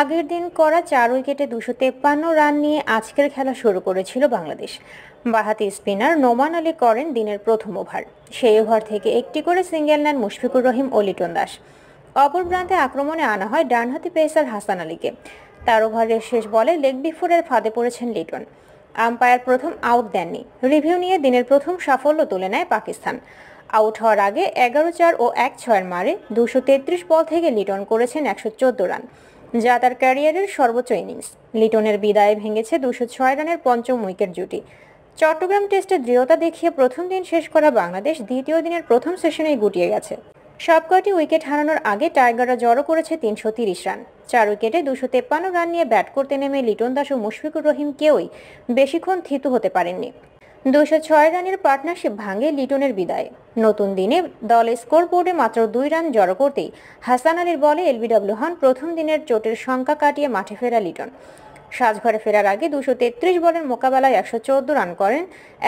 আগের দিন করা চার উইকেটে দুশো তেপ্পান্ন রান নিয়ে আজকের খেলা শুরু করেছিল বাংলাদেশ বাহাতি স্পিনার নোমান আলী করেন দিনের প্রথম ওভার সেই ওভার থেকে একটি করে সিঙ্গেল নেন মুশফিকুর রহিম ও লিটন দাস অপর প্রান্তে আক্রমণে আনা হয় ডানহাতি পেসার হাসান আলীকে তার ওভারের শেষ বলে লেগ বিফোরের ফাঁদে পড়েছেন লিটন আম্পায়ার প্রথম আউট দেননি রিভিউ নিয়ে দিনের প্রথম সাফল্য তুলে নেয় পাকিস্তান আউট হওয়ার আগে এগারো চার ও এক ছয়ের মারে দুশো বল থেকে লিটন করেছেন একশো রান যা তার ক্যারিয়ারের সর্বোচ্চ ইনিংস লিটনের বিদায় ভেঙেছে দুশো ছয় রানের পঞ্চম উইকেট জুটি চট্টগ্রাম টেস্টে দৃঢ়তা দেখিয়ে প্রথম দিন শেষ করা বাংলাদেশ দ্বিতীয় দিনের প্রথম সেশনেই গুটিয়ে গেছে সবকটি উইকেট হারানোর আগে টাইগাররা জড়ো করেছে তিনশো রান চার উইকেটে দুশো তেপ্পান্ন রান নিয়ে ব্যাট করতে নেমে লিটন দাস ও মুশফিকুর রহিম কেউই বেশিক্ষণ থিতু হতে পারেননি দুশো ছয় রানের পার্টনারশিপ ভাঙে লিটনের বিদায় নতুন দিনে দলে স্কোরবোর্ডে মাত্র দুই রান জড়ো করতেই হাসান আলীর বলে এলবিডব্লিউ হন প্রথম দিনের চোটের সংখ্যা কাটিয়ে মাঠে ফেরা লিটন সাজঘরে ফেরার আগে দুশো তেত্রিশ বলের মোকাবেলায় একশো চোদ্দ রান করেন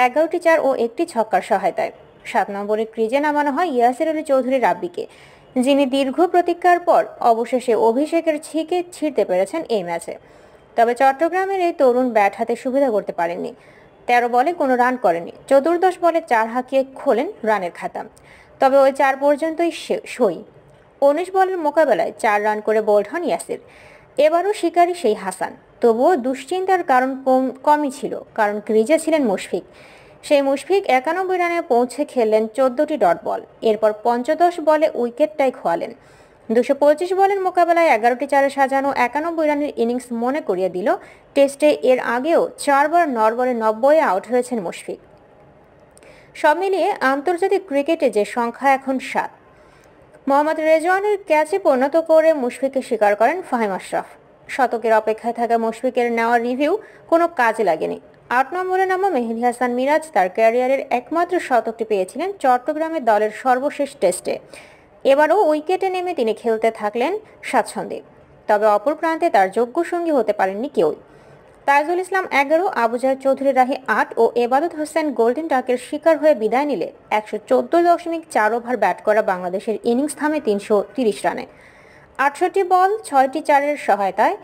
এগারোটি চার ও একটি ছক্কার সহায়তায় সাত নম্বরে ক্রিজে নামানো হয় ইয়াসির আলী চৌধুরী রাব্বিকে যিনি দীর্ঘ প্রতীক্ষার পর অবশেষে অভিষেকের ছিকে ছিঁড়তে পেরেছেন এই ম্যাচে তবে চট্টগ্রামের এই তরুণ ব্যাট হাতে সুবিধা করতে পারেননি তেরো বলে কোনো রান করেনি চতুর্দশ বলে চার হাঁকিয়ে খোলেন রানের খাতা তবে ওই চার পর্যন্তই সই উনিশ বলের মোকাবেলায় চার রান করে বোল্ড হন ইয়াসির এবারও শিকারী সেই হাসান তবুও দুশ্চিন্তার কারণ কমই ছিল কারণ ক্রিজে ছিলেন মুশফিক সেই মুশফিক একানব্বই রানে পৌঁছে খেললেন চোদ্দটি ডট বল এরপর পঞ্চদশ বলে উইকেটটাই খোয়ালেন দুশো পঁচিশ বলের মোকাবেলায় এগারোটি চারে সাজানো একানব্বই রানের ইনিংস মনে করিয়ে দিল টেস্টে এর আগেও চারবার নরবলে নব্বই আউট হয়েছেন মুশফিক সব মিলিয়ে আন্তর্জাতিক ক্রিকেটে যে সংখ্যা এখন সাত মোহাম্মদ রেজওয়ানের ক্যাচে পরিণত করে মুশফিককে স্বীকার করেন ফাহিম আশরাফ শতকের অপেক্ষায় থাকা মুশফিকের নেওয়া রিভিউ কোনো কাজে লাগেনি আট নম্বরে নামা মেহেদি হাসান মিরাজ তার ক্যারিয়ারের একমাত্র শতকটি পেয়েছিলেন চট্টগ্রামের দলের সর্বশেষ টেস্টে এবারও উইকেটে নেমে তিনি খেলতে থাকলেন স্বাচ্ছন্দ্যে তবে অপর প্রান্তে তার যোগ্য সঙ্গী হতে পারেননি কেউই তাজুল ইসলাম এগারো আবুজার চৌধুরী রাহি আট ও এবাদত হোসেন গোল্ডেন টাকের শিকার হয়ে বিদায় নিলে একশো চোদ্দ দশমিক চার ওভার ব্যাট করা বাংলাদেশের ইনিংস থামে তিনশো তিরিশ রানে আটষট্টি বল ছয়টি চারের সহায়তায়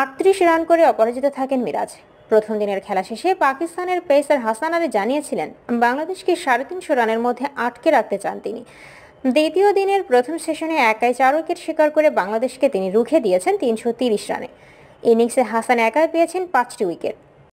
আটত্রিশ রান করে অপরাজিত থাকেন মিরাজ প্রথম দিনের খেলা শেষে পাকিস্তানের পেসার হাসান আলী জানিয়েছিলেন বাংলাদেশকে সাড়ে তিনশো রানের মধ্যে আটকে রাখতে চান তিনি দ্বিতীয় দিনের প্রথম সেশনে একাই চার উইকেট শিকার করে বাংলাদেশকে তিনি রুখে দিয়েছেন তিনশো রানে ইনিংসে হাসান একাই পেয়েছেন পাঁচটি উইকেট